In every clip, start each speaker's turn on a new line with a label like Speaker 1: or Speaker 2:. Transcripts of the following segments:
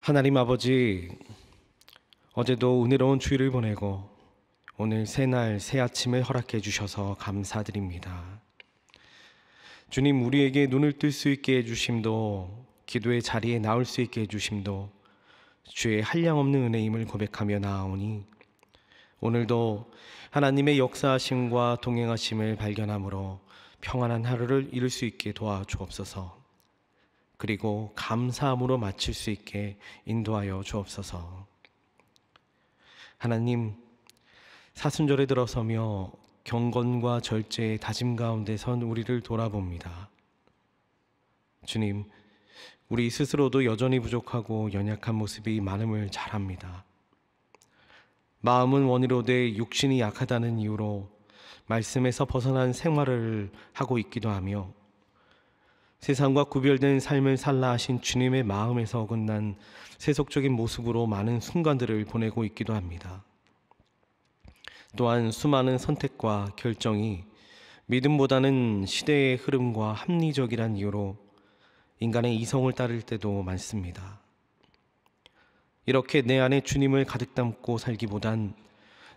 Speaker 1: 하나님 아버지, 어제도 은혜로운 주일을 보내고 오늘 새날 새아침을 허락해 주셔서 감사드립니다. 주님, 우리에게 눈을 뜰 수 있게 해주심도 기도의 자리에 나올 수 있게 해주심도 주의 한량없는 은혜임을 고백하며 나아오니 오늘도 하나님의 역사하심과 동행하심을 발견함으로 평안한 하루를 이룰 수 있게 도와주옵소서. 그리고 감사함으로 마칠 수 있게 인도하여 주옵소서. 하나님, 사순절에 들어서며 경건과 절제의 다짐 가운데선 우리를 돌아봅니다. 주님, 우리 스스로도 여전히 부족하고 연약한 모습이 많음을 잘 압니다. 마음은 원의로 돼 육신이 약하다는 이유로 말씀에서 벗어난 생활을 하고 있기도 하며 세상과 구별된 삶을 살라 하신 주님의 마음에서 어긋난 세속적인 모습으로 많은 순간들을 보내고 있기도 합니다. 또한 수많은 선택과 결정이 믿음보다는 시대의 흐름과 합리적이란 이유로 인간의 이성을 따를 때도 많습니다. 이렇게 내 안에 주님을 가득 담고 살기보단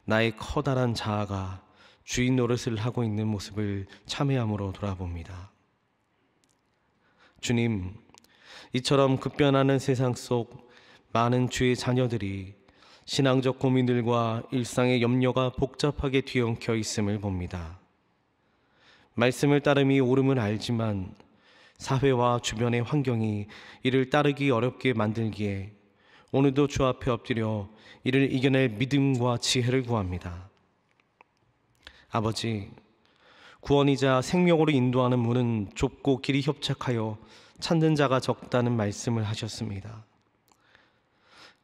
Speaker 1: 나의 커다란 자아가 주인 노릇을 하고 있는 모습을 참회함으로 돌아봅니다. 주님, 이처럼 급변하는 세상 속 많은 주의 자녀들이 신앙적 고민들과 일상의 염려가 복잡하게 뒤엉켜 있음을 봅니다. 말씀을 따름이 옳음을 알지만 사회와 주변의 환경이 이를 따르기 어렵게 만들기에 오늘도 주 앞에 엎드려 이를 이겨낼 믿음과 지혜를 구합니다. 아버지, 구원이자 생명으로 인도하는 문은 좁고 길이 협착하여 찾는 자가 적다는 말씀을 하셨습니다.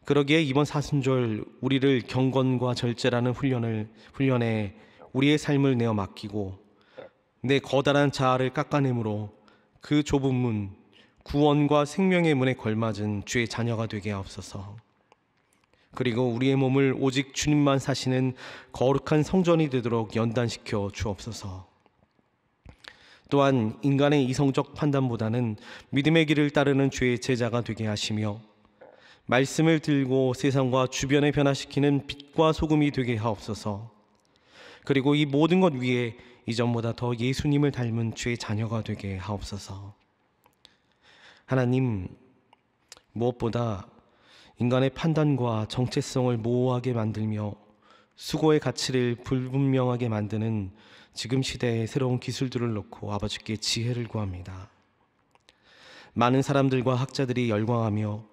Speaker 1: 그러기에 이번 사순절 우리를 경건과 절제라는 훈련을 훈련에 우리의 삶을 내어 맡기고 내 거다란 자아를 깎아내므로 그 좁은 문 구원과 생명의 문에 걸맞은 주의 자녀가 되게 하옵소서. 그리고 우리의 몸을 오직 주님만 사시는 거룩한 성전이 되도록 연단시켜 주옵소서. 또한 인간의 이성적 판단보다는 믿음의 길을 따르는 죄의 제자가 되게 하시며 말씀을 들고 세상과 주변을 변화시키는 빛과 소금이 되게 하옵소서. 그리고 이 모든 것 위에 이전보다 더 예수님을 닮은 주의 자녀가 되게 하옵소서. 하나님, 무엇보다 인간의 판단과 정체성을 모호하게 만들며 수고의 가치를 불분명하게 만드는 지금 시대에 새로운 기술들을 놓고 아버지께 지혜를 구합니다. 많은 사람들과 학자들이 열광하며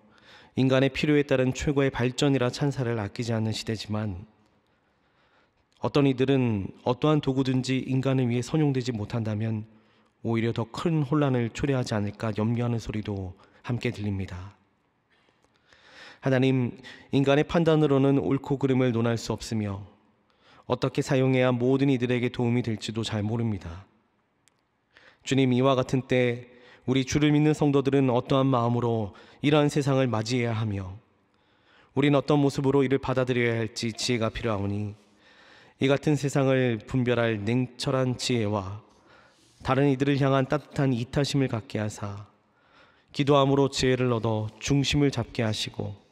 Speaker 1: 인간의 필요에 따른 최고의 발전이라 찬사를 아끼지 않는 시대지만 어떤 이들은 어떠한 도구든지 인간을 위해 선용되지 못한다면 오히려 더 큰 혼란을 초래하지 않을까 염려하는 소리도 함께 들립니다. 하나님, 인간의 판단으로는 옳고 그름을 논할 수 없으며 어떻게 사용해야 모든 이들에게 도움이 될지도 잘 모릅니다. 주님 이와 같은 때 우리 주를 믿는 성도들은 어떠한 마음으로 이러한 세상을 맞이해야 하며 우린 어떤 모습으로 이를 받아들여야 할지 지혜가 필요하오니 이 같은 세상을 분별할 냉철한 지혜와 다른 이들을 향한 따뜻한 이타심을 갖게 하사 기도함으로 지혜를 얻어 중심을 잡게 하시고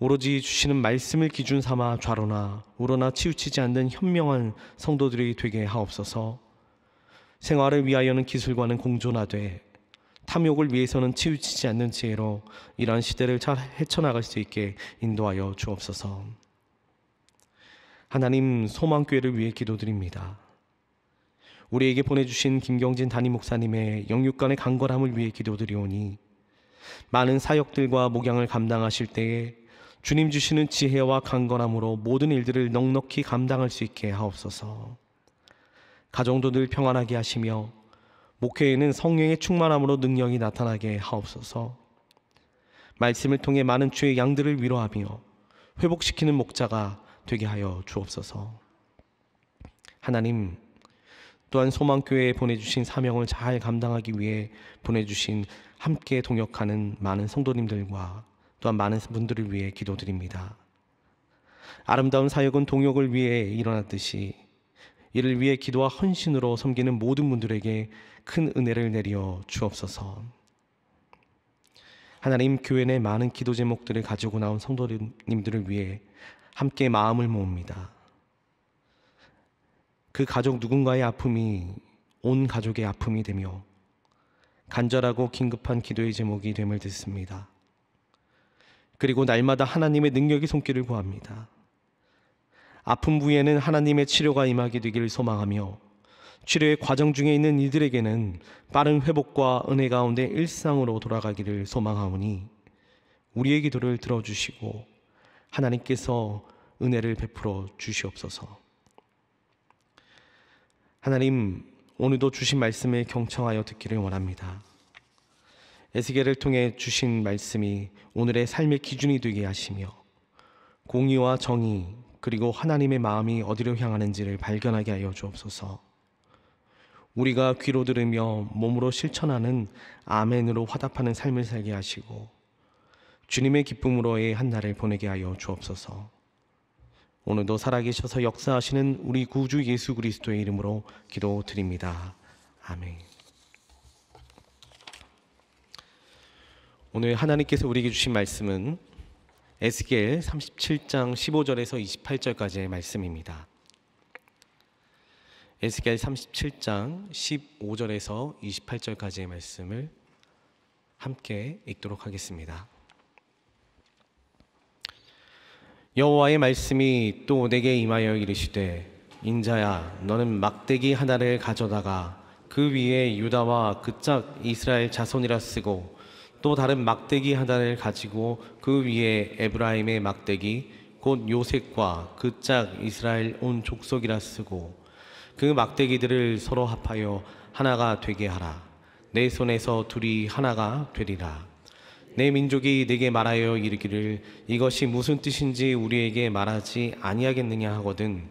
Speaker 1: 오로지 주시는 말씀을 기준 삼아 좌로나 우로나 치우치지 않는 현명한 성도들이 되게 하옵소서. 생활을 위하여는 기술과는 공존하되 탐욕을 위해서는 치우치지 않는 지혜로 이러한 시대를 잘 헤쳐나갈 수 있게 인도하여 주옵소서. 하나님 소망교회를 위해 기도드립니다. 우리에게 보내주신 김경진 담임 목사님의 영육간의 강건함을 위해 기도드리오니 많은 사역들과 목양을 감당하실 때에 주님 주시는 지혜와 강건함으로 모든 일들을 넉넉히 감당할 수 있게 하옵소서. 가정도 늘 평안하게 하시며 목회에는 성령의 충만함으로 능력이 나타나게 하옵소서. 말씀을 통해 많은 주의 양들을 위로하며 회복시키는 목자가 되게 하여 주옵소서. 하나님, 또한 소망교회에 보내주신 사명을 잘 감당하기 위해 보내주신 함께 동역하는 많은 성도님들과 또한 많은 분들을 위해 기도드립니다. 아름다운 사역은 동역을 위해 일어났듯이 이를 위해 기도와 헌신으로 섬기는 모든 분들에게 큰 은혜를 내려 주옵소서. 하나님 교회 내 많은 기도 제목들을 가지고 나온 성도님들을 위해 함께 마음을 모읍니다. 그 가족 누군가의 아픔이 온 가족의 아픔이 되며 간절하고 긴급한 기도의 제목이 됨을 듣습니다. 그리고 날마다 하나님의 능력의 손길을 구합니다. 아픈 부위에는 하나님의 치료가 임하게 되기를 소망하며 치료의 과정 중에 있는 이들에게는 빠른 회복과 은혜 가운데 일상으로 돌아가기를 소망하오니 우리의 기도를 들어주시고 하나님께서 은혜를 베풀어 주시옵소서. 하나님, 오늘도 주신 말씀을 경청하여 듣기를 원합니다. 에스겔을 통해 주신 말씀이 오늘의 삶의 기준이 되게 하시며 공의와 정의 그리고 하나님의 마음이 어디로 향하는지를 발견하게 하여 주옵소서. 우리가 귀로 들으며 몸으로 실천하는 아멘으로 화답하는 삶을 살게 하시고 주님의 기쁨으로의 한 날을 보내게 하여 주옵소서. 오늘도 살아계셔서 역사하시는 우리 구주 예수 그리스도의 이름으로 기도드립니다. 아멘. 오늘 하나님께서 우리에게 주신 말씀은 에스겔 37장 15절에서 28절까지의 말씀입니다. 에스겔 37장 15절에서 28절까지의 말씀을 함께 읽도록 하겠습니다. 여호와의 말씀이 또 내게 임하여 이르시되 인자야 너는 막대기 하나를 가져다가 그 위에 유다와 그짝 이스라엘 자손이라 쓰고 또 다른 막대기 하나를 가지고 그 위에 에브라임의 막대기 곧 요셉과 그 짝 이스라엘 온 족속이라 쓰고 그 막대기들을 서로 합하여 하나가 되게 하라 내 손에서 둘이 하나가 되리라 내 민족이 내게 말하여 이르기를 이것이 무슨 뜻인지 우리에게 말하지 아니하겠느냐 하거든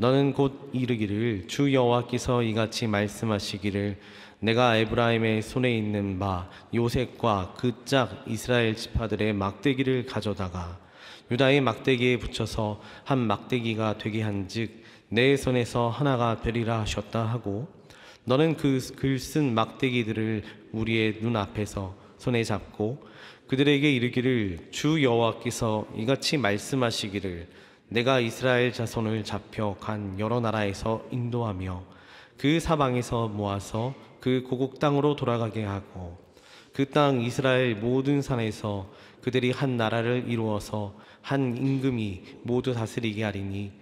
Speaker 1: 너는 곧 이르기를 주 여호와께서 이같이 말씀하시기를 내가 에브라임의 손에 있는 바 요셉과 그 짝 이스라엘 지파들의 막대기를 가져다가 유다의 막대기에 붙여서 한 막대기가 되게 한즉 내 손에서 하나가 되리라 하셨다 하고 너는 그글쓴 막대기들을 우리의 눈앞에서 손에 잡고 그들에게 이르기를 주 여호와께서 이같이 말씀하시기를 내가 이스라엘 자손을 잡혀 간 여러 나라에서 인도하며 그 사방에서 모아서 그 고국 땅으로 돌아가게 하고 그 땅 이스라엘 모든 산에서 그들이 한 나라를 이루어서 한 임금이 모두 다스리게 하리니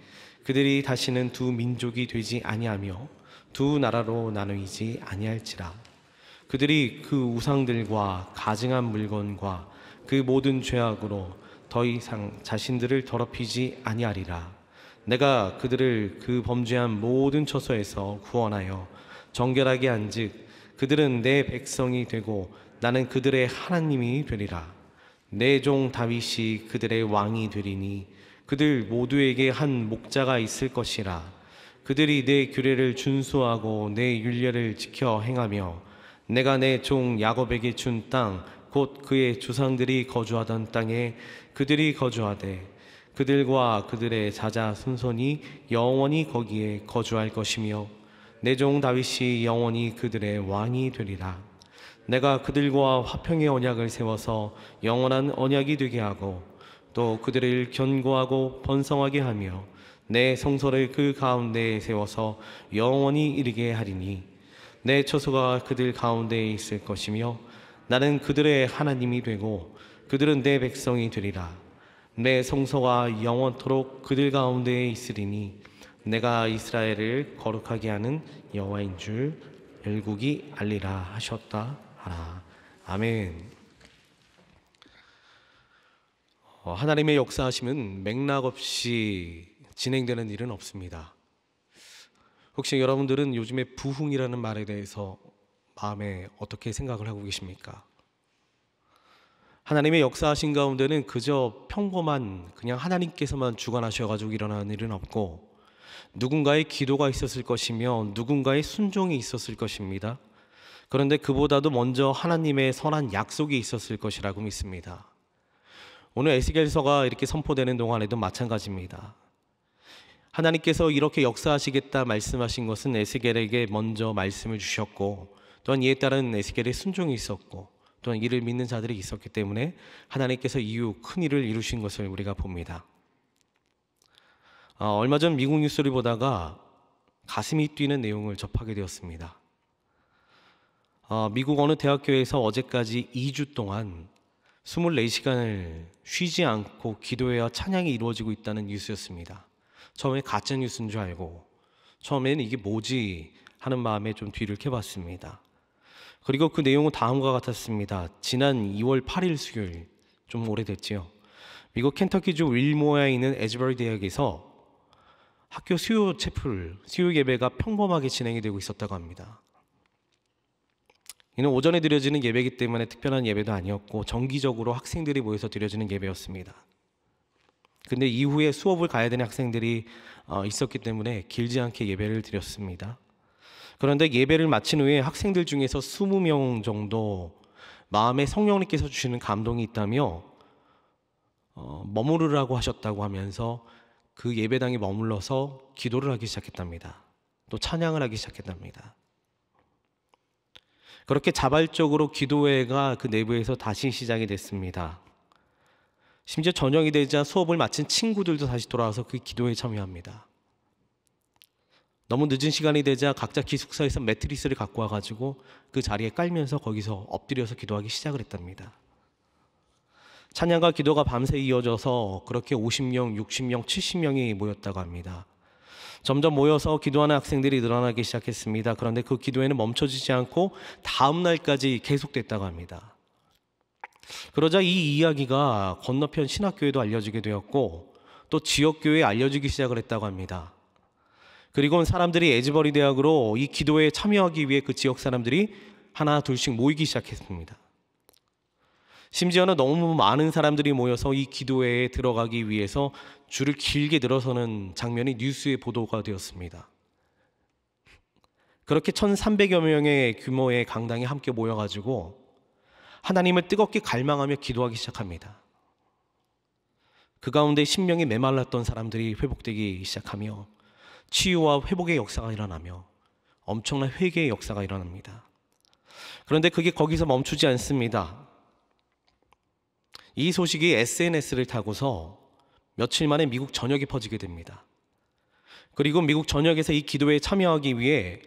Speaker 1: 그들이 다시는 두 민족이 되지 아니하며 두 나라로 나누이지 아니할지라 그들이 그 우상들과 가증한 물건과 그 모든 죄악으로 더 이상 자신들을 더럽히지 아니하리라. 내가 그들을 그 범죄한 모든 처소에서 구원하여 정결하게 한즉 그들은 내 백성이 되고 나는 그들의 하나님이 되리라. 내 종 다윗이 그들의 왕이 되리니 그들 모두에게 한 목자가 있을 것이라. 그들이 내 규례를 준수하고 내 율례를 지켜 행하며 내가 내 종 야곱에게 준땅 곧 그의 조상들이 거주하던 땅에 그들이 거주하되 그들과 그들의 자자 순손이 영원히 거기에 거주할 것이며 내 종 다윗이 영원히 그들의 왕이 되리라. 내가 그들과 화평의 언약을 세워서 영원한 언약이 되게 하고 또 그들을 견고하고 번성하게 하며 내 성소를 그 가운데에 세워서 영원히 이르게 하리니 내 처소가 그들 가운데에 있을 것이며 나는 그들의 하나님이 되고 그들은 내 백성이 되리라. 내 성소가 영원토록 그들 가운데에 있으리니 내가 이스라엘을 거룩하게 하는 여호와인 줄 열국이 알리라 하셨다 하라. 아멘. 어, 하나님의 역사하심은 맥락 없이 진행되는 일은 없습니다. 혹시 여러분들은 요즘에 부흥이라는 말에 대해서 마음에 어떻게 생각을 하고 계십니까? 하나님의 역사하신 가운데는 그저 평범한 그냥 하나님께서만 주관하셔가지고 일어나는 일은 없고 누군가의 기도가 있었을 것이며 누군가의 순종이 있었을 것입니다. 그런데 그보다도 먼저 하나님의 선한 약속이 있었을 것이라고 믿습니다. 오늘 에스겔서가 이렇게 선포되는 동안에도 마찬가지입니다. 하나님께서 이렇게 역사하시겠다 말씀하신 것은 에스겔에게 먼저 말씀을 주셨고 또한 이에 따른 에스겔의 순종이 있었고 또한 이를 믿는 자들이 있었기 때문에 하나님께서 이후 큰 일을 이루신 것을 우리가 봅니다. 아, 얼마 전 미국 뉴스를 보다가 가슴이 뛰는 내용을 접하게 되었습니다. 아, 미국 어느 대학교에서 어제까지 2주 동안 24시간을 쉬지 않고 기도해야 찬양이 이루어지고 있다는 뉴스였습니다. 처음에 가짜 뉴스인 줄 알고 처음에는 이게 뭐지 하는 마음에 좀 뒤를 캐봤습니다. 그리고 그 내용은 다음과 같았습니다. 지난 2월 8일 수요일, 좀 오래됐지요. 미국 켄터키주 윌모어에 있는 에즈버리 대학에서 학교 수요 채플, 수요 예배가 평범하게 진행이 되고 있었다고 합니다. 이는 오전에 드려지는 예배이기 때문에 특별한 예배도 아니었고 정기적으로 학생들이 모여서 드려지는 예배였습니다. 근데 이후에 수업을 가야 되는 학생들이 어, 있었기 때문에 길지 않게 예배를 드렸습니다. 그런데 예배를 마친 후에 학생들 중에서 20명 정도 마음에 성령님께서 주시는 감동이 있다며 어, 머무르라고 하셨다고 하면서 그 예배당에 머물러서 기도를 하기 시작했답니다. 또 찬양을 하기 시작했답니다. 그렇게 자발적으로 기도회가 그 내부에서 다시 시작이 됐습니다. 심지어 저녁이 되자 수업을 마친 친구들도 다시 돌아와서 그 기도에 참여합니다. 너무 늦은 시간이 되자 각자 기숙사에서 매트리스를 갖고 와가지고 그 자리에 깔면서 거기서 엎드려서 기도하기 시작을 했답니다. 찬양과 기도가 밤새 이어져서 그렇게 50명, 60명, 70명이 모였다고 합니다. 점점 모여서 기도하는 학생들이 늘어나기 시작했습니다. 그런데 그 기도에는 멈춰지지 않고 다음 날까지 계속됐다고 합니다. 그러자 이 이야기가 건너편 신학교에도 알려지게 되었고 또 지역교회에 알려지기 시작을 했다고 합니다. 그리고 사람들이 에즈버리 대학으로 이 기도에 참여하기 위해 그 지역 사람들이 하나 둘씩 모이기 시작했습니다. 심지어는 너무 많은 사람들이 모여서 이 기도회에 들어가기 위해서 줄을 길게 늘어서는 장면이 뉴스에 보도가 되었습니다. 그렇게 1,300여 명의 규모의 강당이 함께 모여가지고 하나님을 뜨겁게 갈망하며 기도하기 시작합니다. 그 가운데 10명이 메말랐던 사람들이 회복되기 시작하며 치유와 회복의 역사가 일어나며 엄청난 회개의 역사가 일어납니다. 그런데 그게 거기서 멈추지 않습니다. 이 소식이 SNS를 타고서 며칠 만에 미국 전역에 퍼지게 됩니다. 그리고 미국 전역에서 이 기도에 참여하기 위해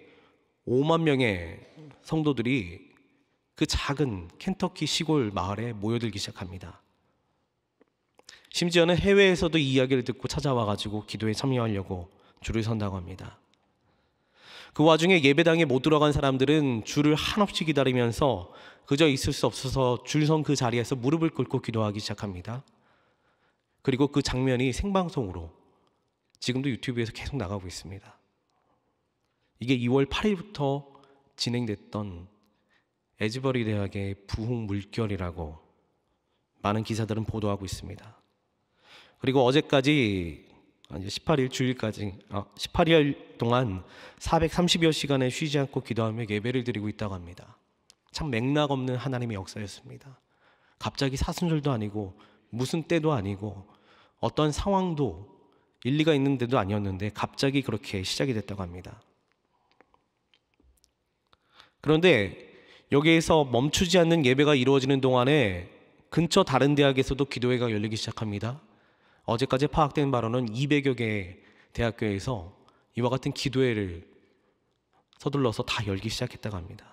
Speaker 1: 5만 명의 성도들이 그 작은 켄터키 시골 마을에 모여들기 시작합니다. 심지어는 해외에서도 이 이야기를 듣고 찾아와 가지고 기도에 참여하려고 줄을 선다고 합니다. 그 와중에 예배당에 못 들어간 사람들은 줄을 한없이 기다리면서 그저 있을 수 없어서 줄 선 그 자리에서 무릎을 꿇고 기도하기 시작합니다. 그리고 그 장면이 생방송으로 지금도 유튜브에서 계속 나가고 있습니다. 이게 2월 8일부터 진행됐던 에즈버리 대학의 부흥 물결이라고 많은 기사들은 보도하고 있습니다. 그리고 어제까지 18일 아, 주일까지 18일 아, 동안 430여 시간에 쉬지 않고 기도하며 예배를 드리고 있다고 합니다. 참 맥락 없는 하나님의 역사였습니다. 갑자기 사순절도 아니고 무슨 때도 아니고 어떤 상황도 일리가 있는데도 아니었는데 갑자기 그렇게 시작이 됐다고 합니다. 그런데 여기에서 멈추지 않는 예배가 이루어지는 동안에 근처 다른 대학에서도 기도회가 열리기 시작합니다. 어제까지 파악된 바로는 200여 개의 대학교에서 이와 같은 기도회를 서둘러서 다 열기 시작했다고 합니다.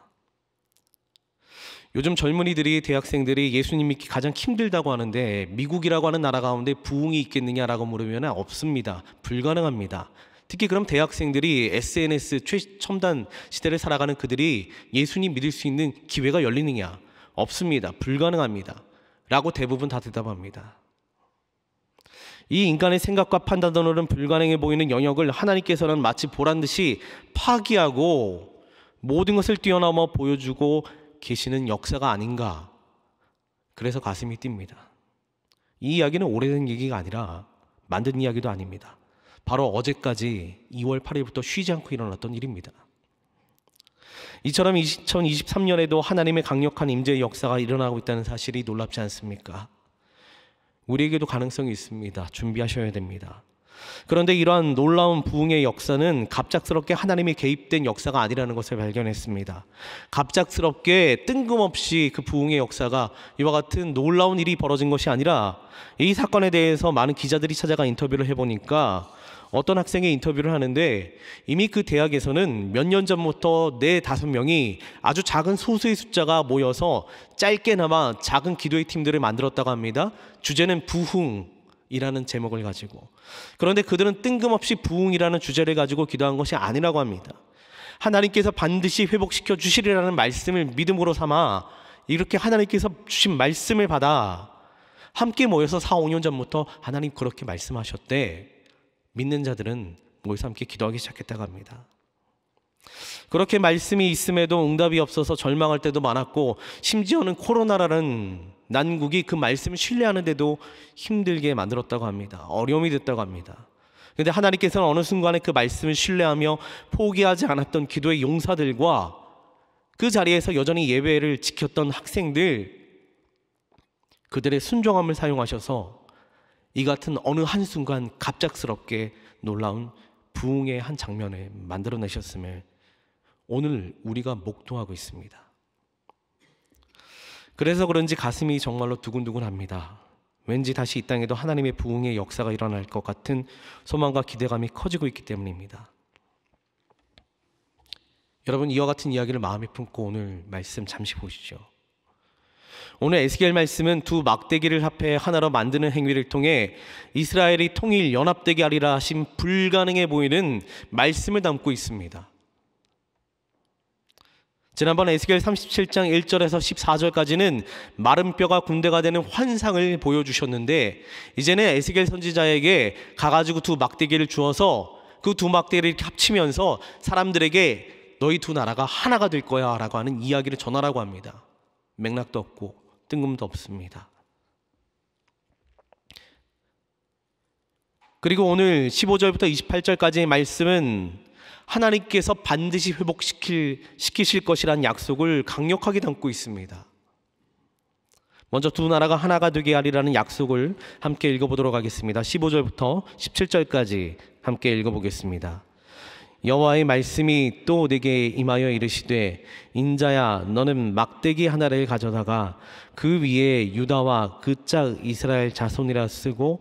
Speaker 1: 요즘 젊은이들이 대학생들이 예수님 믿기 가장 힘들다고 하는데 미국이라고 하는 나라 가운데 부흥이 있겠느냐라고 물으면 없습니다. 불가능합니다. 특히 그럼 대학생들이 SNS 최첨단 시대를 살아가는 그들이 예수님 믿을 수 있는 기회가 열리느냐? 없습니다. 불가능합니다. 라고 대부분 다 대답합니다. 이 인간의 생각과 판단으로는 불가능해 보이는 영역을 하나님께서는 마치 보란 듯이 파기하고 모든 것을 뛰어넘어 보여주고 계시는 역사가 아닌가. 그래서 가슴이 뜁니다. 이 이야기는 오래된 얘기가 아니라 만든 이야기도 아닙니다. 바로 어제까지 2월 8일부터 쉬지 않고 일어났던 일입니다. 이처럼 2023년에도 하나님의 강력한 임재의 역사가 일어나고 있다는 사실이 놀랍지 않습니까? 우리에게도 가능성이 있습니다. 준비하셔야 됩니다. 그런데 이러한 놀라운 부흥의 역사는 갑작스럽게 하나님이 개입된 역사가 아니라는 것을 발견했습니다. 갑작스럽게 뜬금없이 그 부흥의 역사가 이와 같은 놀라운 일이 벌어진 것이 아니라 이 사건에 대해서 많은 기자들이 찾아가 인터뷰를 해보니까 어떤 학생의 인터뷰를 하는데 이미 그 대학에서는 몇 년 전부터 네 다섯 명이 아주 작은 소수의 숫자가 모여서 짧게나마 작은 기도의 팀들을 만들었다고 합니다. 주제는 부흥. 이라는 제목을 가지고 그런데 그들은 뜬금없이 부흥이라는 주제를 가지고 기도한 것이 아니라고 합니다. 하나님께서 반드시 회복시켜 주시리라는 말씀을 믿음으로 삼아 이렇게 하나님께서 주신 말씀을 받아 함께 모여서 4, 5년 전부터 하나님 그렇게 말씀하셨대. 믿는 자들은 모여서 함께 기도하기 시작했다고 합니다. 그렇게 말씀이 있음에도 응답이 없어서 절망할 때도 많았고 심지어는 코로나라는 난국이 그 말씀을 신뢰하는데도 힘들게 만들었다고 합니다. 어려움이 됐다고 합니다. 그데 하나님께서는 어느 순간에 그 말씀을 신뢰하며 포기하지 않았던 기도의 용사들과 그 자리에서 여전히 예배를 지켰던 학생들 그들의 순종함을 사용하셔서 이 같은 어느 한순간 갑작스럽게 놀라운 부흥의 한 장면을 만들어내셨음을 오늘 우리가 목도하고 있습니다. 그래서 그런지 가슴이 정말로 두근두근합니다. 왠지 다시 이 땅에도 하나님의 부흥의 역사가 일어날 것 같은 소망과 기대감이 커지고 있기 때문입니다. 여러분 이와 같은 이야기를 마음에 품고 오늘 말씀 잠시 보시죠. 오늘 에스겔 말씀은 두 막대기를 합해 하나로 만드는 행위를 통해 이스라엘이 통일 연합되게 하리라 하신 불가능해 보이는 말씀을 담고 있습니다. 지난번 에스겔 37장 1절에서 14절까지는 마른 뼈가 군대가 되는 환상을 보여주셨는데 이제는 에스겔 선지자에게 가가지고 두 막대기를 주어서 그 두 막대기를 합치면서 사람들에게 너희 두 나라가 하나가 될 거야 라고 하는 이야기를 전하라고 합니다. 맥락도 없고 뜬금도 없습니다. 그리고 오늘 15절부터 28절까지의 말씀은 하나님께서 반드시 회복시킬 시키실 것이라 약속을 강력하게 담고 있습니다. 먼저 두 나라가 하나가 되게 하리라는 약속을 함께 읽어보도록 하겠습니다. 15절부터 17절까지 함께 읽어보겠습니다. 여호와의 말씀이 또 내게 임하여 이르시되 인자야 너는 막대기 하나를 가져다가 그 위에 유다와 그 짝 이스라엘 자손이라 쓰고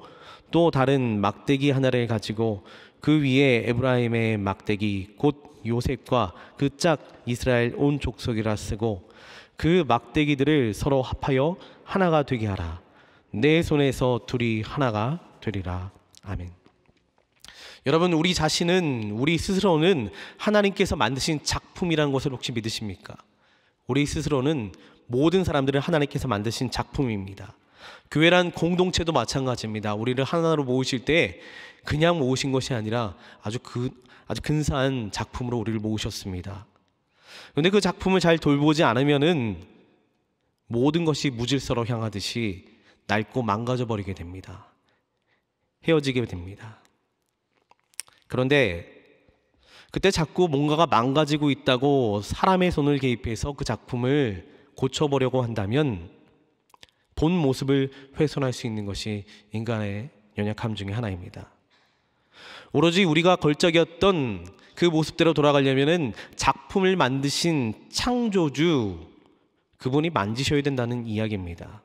Speaker 1: 또 다른 막대기 하나를 가지고 그 위에 에브라임의 막대기 곧 요셉과 그 짝 이스라엘 온 족속이라 쓰고 그 막대기들을 서로 합하여 하나가 되게 하라 내 손에서 둘이 하나가 되리라 아멘. 여러분 우리 자신은 우리 스스로는 하나님께서 만드신 작품이라는 것을 혹시 믿으십니까? 우리 스스로는 모든 사람들을 하나님께서 만드신 작품입니다. 교회란 공동체도 마찬가지입니다. 우리를 하나로 모으실 때 그냥 모으신 것이 아니라 아주 그 아주 근사한 작품으로 우리를 모으셨습니다. 그런데 그 작품을 잘 돌보지 않으면은 모든 것이 무질서로 향하듯이 낡고 망가져 버리게 됩니다. 헤어지게 됩니다. 그런데 그때 자꾸 뭔가가 망가지고 있다고 사람의 손을 개입해서 그 작품을 고쳐보려고 한다면 본 모습을 훼손할 수 있는 것이 인간의 연약함 중의 하나입니다. 오로지 우리가 걸작이었던 그 모습대로 돌아가려면 작품을 만드신 창조주 그분이 만지셔야 된다는 이야기입니다.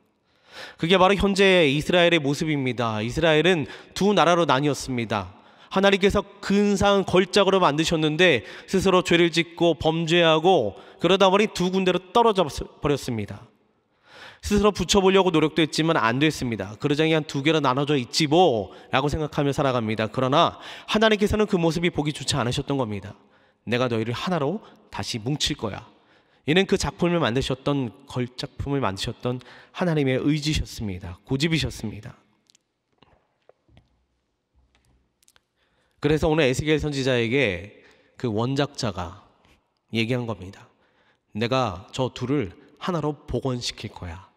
Speaker 1: 그게 바로 현재 이스라엘의 모습입니다. 이스라엘은 두 나라로 나뉘었습니다. 하나님께서 근사한 걸작으로 만드셨는데 스스로 죄를 짓고 범죄하고 그러다 보니 두 군데로 떨어져 버렸습니다. 스스로 붙여보려고 노력도 했지만 안 됐습니다. 그러자이한 두 개로 나눠져 있지 뭐 라고 생각하며 살아갑니다. 그러나 하나님께서는 그 모습이 보기 좋지 않으셨던 겁니다. 내가 너희를 하나로 다시 뭉칠 거야. 이는 그 작품을 만드셨던 걸작품을 만드셨던 하나님의 의지셨습니다. 고집이셨습니다. 그래서 오늘 에스겔 선지자에게 그 원작자가 얘기한 겁니다. 내가 저 둘을 하나로 복원시킬 거야.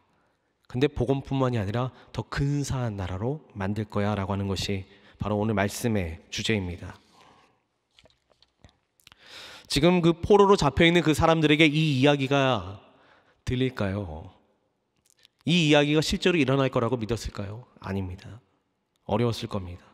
Speaker 1: 근데 복원뿐만이 아니라 더 근사한 나라로 만들 거야 라고 하는 것이 바로 오늘 말씀의 주제입니다. 지금 그 포로로 잡혀있는 그 사람들에게 이 이야기가 들릴까요? 이 이야기가 실제로 일어날 거라고 믿었을까요? 아닙니다. 어려웠을 겁니다.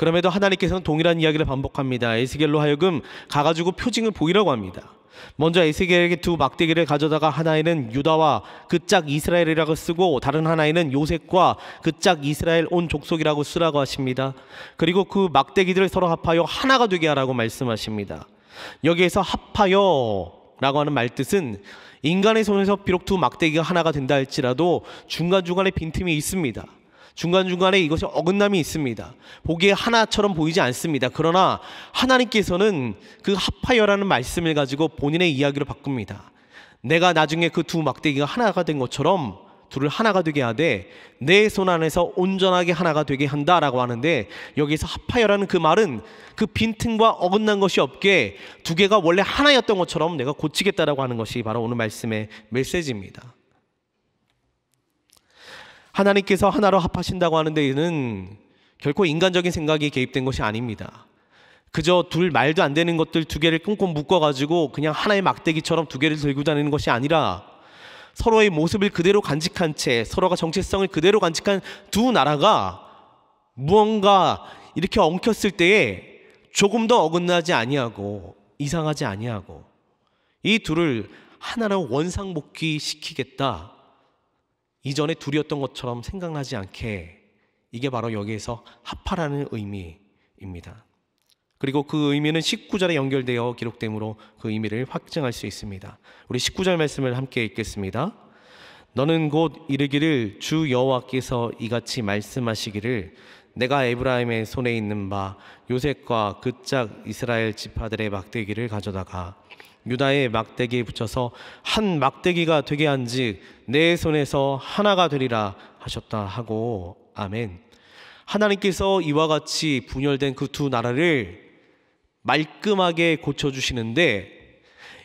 Speaker 1: 그럼에도 하나님께서는 동일한 이야기를 반복합니다. 에스겔로 하여금 가가지고 표징을 보이라고 합니다. 먼저 에스겔에게 두 막대기를 가져다가 하나에는 유다와 그 짝 이스라엘이라고 쓰고 다른 하나에는 요셉과 그 짝 이스라엘 온 족속이라고 쓰라고 하십니다. 그리고 그 막대기들을 서로 합하여 하나가 되게 하라고 말씀하십니다. 여기에서 합하여 라고 하는 말뜻은 인간의 손에서 비록 두 막대기가 하나가 된다 할지라도 중간중간에 빈틈이 있습니다. 중간중간에 이것이 어긋남이 있습니다. 보기에 하나처럼 보이지 않습니다. 그러나 하나님께서는 그 합하여라는 말씀을 가지고 본인의 이야기로 바꿉니다. 내가 나중에 그 두 막대기가 하나가 된 것처럼 둘을 하나가 되게 하되 내 손 안에서 온전하게 하나가 되게 한다라고 하는데 여기서 합하여라는 그 말은 그 빈틈과 어긋난 것이 없게 두 개가 원래 하나였던 것처럼 내가 고치겠다라고 하는 것이 바로 오늘 말씀의 메시지입니다. 하나님께서 하나로 합하신다고 하는 데는 결코 인간적인 생각이 개입된 것이 아닙니다. 그저 둘 말도 안 되는 것들 두 개를 꽁꽁 묶어가지고 그냥 하나의 막대기처럼 두 개를 들고 다니는 것이 아니라 서로의 모습을 그대로 간직한 채 서로가 정체성을 그대로 간직한 두 나라가 무언가 이렇게 엉켰을 때에 조금 더 어긋나지 아니하고 이상하지 아니하고 이 둘을 하나로 원상복귀시키겠다 이전에 둘이었던 것처럼 생각나지 않게 이게 바로 여기에서 합하라는 의미입니다. 그리고 그 의미는 19절에 연결되어 기록되므로 그 의미를 확증할 수 있습니다. 우리 19절 말씀을 함께 읽겠습니다. 너는 곧 이르기를 주 여호와께서 이같이 말씀하시기를 내가 에브라임의 손에 있는 바 요셉과 그짝 이스라엘 지파들의 막대기를 가져다가 유다의 막대기에 붙여서 한 막대기가 되게 한지내 손에서 하나가 되리라 하셨다 하고 아멘. 하나님께서 이와 같이 분열된 그 두 나라를 말끔하게 고쳐 주시는데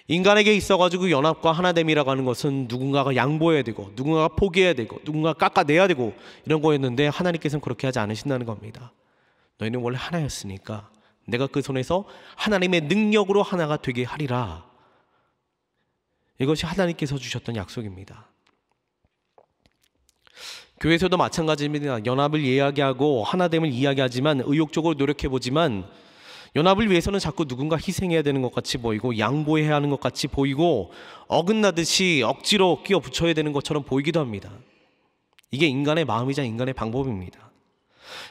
Speaker 1: 인간에게 있어가지고 연합과 하나됨이라고 하는 것은 누군가가 양보해야 되고 누군가가 포기해야 되고 누군가 가 깎아내야 되고 이런 거였는데 하나님께서는 그렇게 하지 않으신다는 겁니다. 너희는 원래 하나였으니까 내가 그 손에서 하나님의 능력으로 하나가 되게 하리라 이것이 하나님께서 주셨던 약속입니다. 교회에서도 마찬가지입니다. 연합을 이야기하고 하나됨을 이야기하지만 의욕적으로 노력해 보지만 연합을 위해서는 자꾸 누군가 희생해야 되는 것 같이 보이고 양보해야 하는 것 같이 보이고 어긋나듯이 억지로 끼어 붙여야 되는 것처럼 보이기도 합니다. 이게 인간의 마음이자 인간의 방법입니다.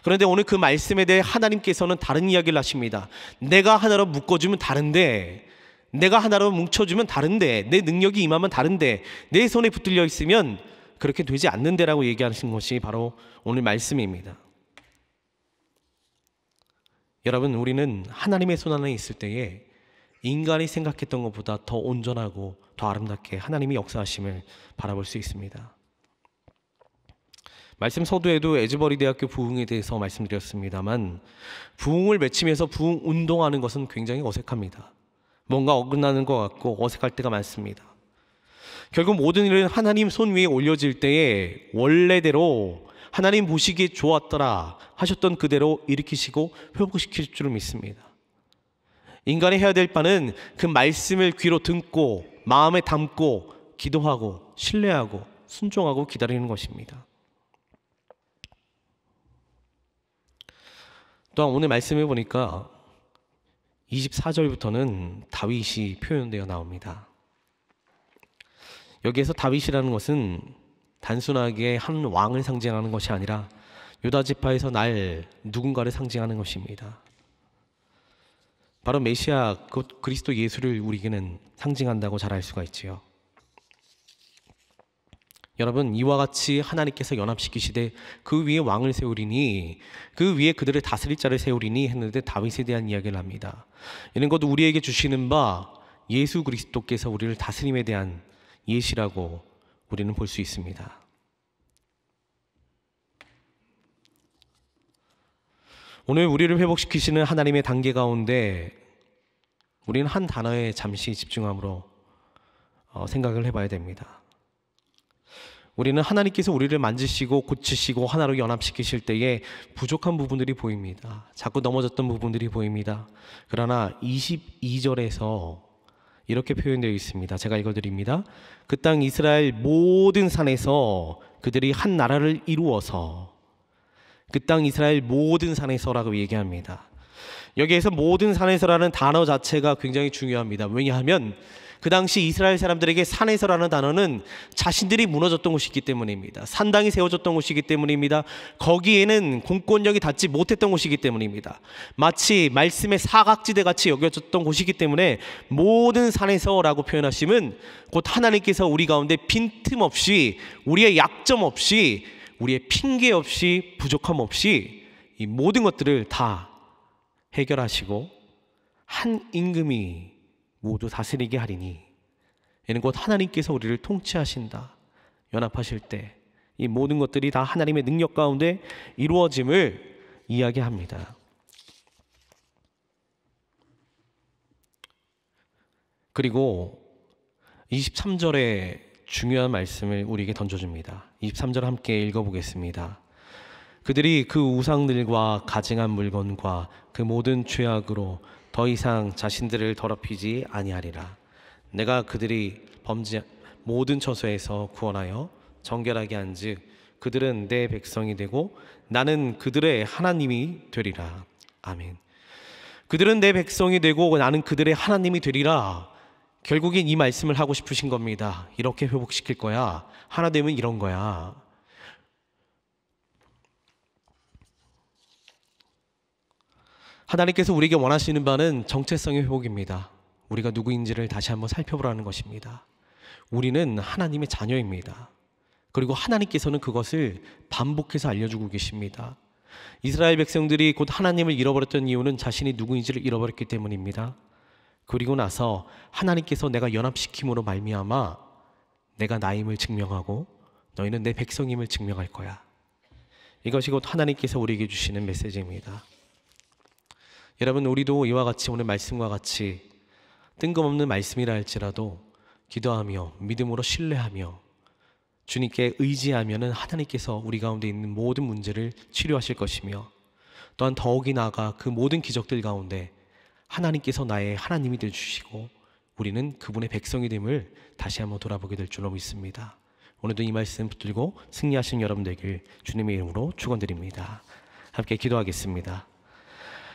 Speaker 1: 그런데 오늘 그 말씀에 대해 하나님께서는 다른 이야기를 하십니다. 내가 하나로 묶어주면 다른데 내가 하나로 뭉쳐주면 다른데, 내 능력이 임하면 다른데, 내 손에 붙들려 있으면 그렇게 되지 않는데라고 얘기하신 것이 바로 오늘 말씀입니다. 여러분, 우리는 하나님의 손 안에 있을 때에 인간이 생각했던 것보다 더 온전하고 더 아름답게 하나님이 역사하심을 바라볼 수 있습니다. 말씀 서두에도 에즈버리 대학교 부흥에 대해서 말씀드렸습니다만 부흥을 외치면서 부흥 운동하는 것은 굉장히 어색합니다. 뭔가 어긋나는 것 같고 어색할 때가 많습니다. 결국 모든 일은 하나님 손 위에 올려질 때에 원래대로 하나님 보시기에 좋았더라 하셨던 그대로 일으키시고 회복시킬 줄 믿습니다. 인간이 해야 될 바는 그 말씀을 귀로 듣고 마음에 담고 기도하고 신뢰하고 순종하고 기다리는 것입니다. 또한 오늘 말씀해 보니까 24절부터는 다윗이 표현되어 나옵니다. 여기에서 다윗이라는 것은 단순하게 한 왕을 상징하는 것이 아니라 유다 지파에서 날 누군가를 상징하는 것입니다. 바로 메시아 곧 그리스도 예수를 우리에게는 상징한다고 잘 알 수가 있지요. 여러분 이와 같이 하나님께서 연합시키시되 그 위에 왕을 세우리니 그 위에 그들을 다스릴 자를 세우리니 했는데 다윗에 대한 이야기를 합니다. 이런 것도 우리에게 주시는 바 예수 그리스도께서 우리를 다스림에 대한 예시라고 우리는 볼 수 있습니다. 오늘 우리를 회복시키시는 하나님의 단계 가운데 우리는 한 단어에 잠시 집중함으로 어, 생각을 해봐야 됩니다. 우리는 하나님께서 우리를 만지시고 고치시고 하나로 연합시키실 때에 부족한 부분들이 보입니다. 자꾸 넘어졌던 부분들이 보입니다. 그러나 22절에서 이렇게 표현되어 있습니다. 제가 읽어드립니다. 그 땅 이스라엘 모든 산에서 그들이 한 나라를 이루어서 그 땅 이스라엘 모든 산에서라고 얘기합니다. 여기에서 모든 산에서라는 단어 자체가 굉장히 중요합니다. 왜냐하면 그 당시 이스라엘 사람들에게 산에서라는 단어는 자신들이 무너졌던 곳이기 때문입니다. 산당이 세워졌던 곳이기 때문입니다. 거기에는 공권력이 닿지 못했던 곳이기 때문입니다. 마치 말씀의 사각지대 같이 여겨졌던 곳이기 때문에 모든 산에서라고 표현하시면 곧 하나님께서 우리 가운데 빈틈없이 우리의 약점 없이 우리의 핑계 없이 부족함 없이 이 모든 것들을 다 해결하시고 한 임금이 모두 다스리게 하리니 이는 곧 하나님께서 우리를 통치하신다. 연합하실 때 이 모든 것들이 다 하나님의 능력 가운데 이루어짐을 이야기합니다. 그리고 23절에 중요한 말씀을 우리에게 던져줍니다. 23절 함께 읽어보겠습니다. 그들이 그 우상들과 가증한 물건과 그 모든 죄악으로 더 이상 자신들을 더럽히지 아니하리라. 내가 그들이 범죄 모든 처소에서 구원하여 정결하게 한즉 그들은 내 백성이 되고 나는 그들의 하나님이 되리라. 아멘. 그들은 내 백성이 되고 나는 그들의 하나님이 되리라. 결국엔 이 말씀을 하고 싶으신 겁니다. 이렇게 회복시킬 거야. 하나 되면 이런 거야. 하나님께서 우리에게 원하시는 바는 정체성의 회복입니다. 우리가 누구인지를 다시 한번 살펴보라는 것입니다. 우리는 하나님의 자녀입니다. 그리고 하나님께서는 그것을 반복해서 알려주고 계십니다. 이스라엘 백성들이 곧 하나님을 잃어버렸던 이유는 자신이 누구인지를 잃어버렸기 때문입니다. 그리고 나서 하나님께서 내가 연합시킴으로 말미암아 내가 나임을 증명하고 너희는 내 백성임을 증명할 거야. 이것이 곧 하나님께서 우리에게 주시는 메시지입니다. 여러분, 우리도 이와 같이 오늘 말씀과 같이 뜬금없는 말씀이라 할지라도 기도하며 믿음으로 신뢰하며 주님께 의지하면은 하나님께서 우리 가운데 있는 모든 문제를 치료하실 것이며 또한 더욱이 나아가 그 모든 기적들 가운데 하나님께서 나의 하나님이 되 주시고 우리는 그분의 백성이 됨을 다시 한번 돌아보게 될 줄로 믿습니다. 오늘도 이 말씀 붙들고 승리하신 여러분 되길 주님의 이름으로 축원드립니다. 함께 기도하겠습니다.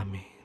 Speaker 1: Amin.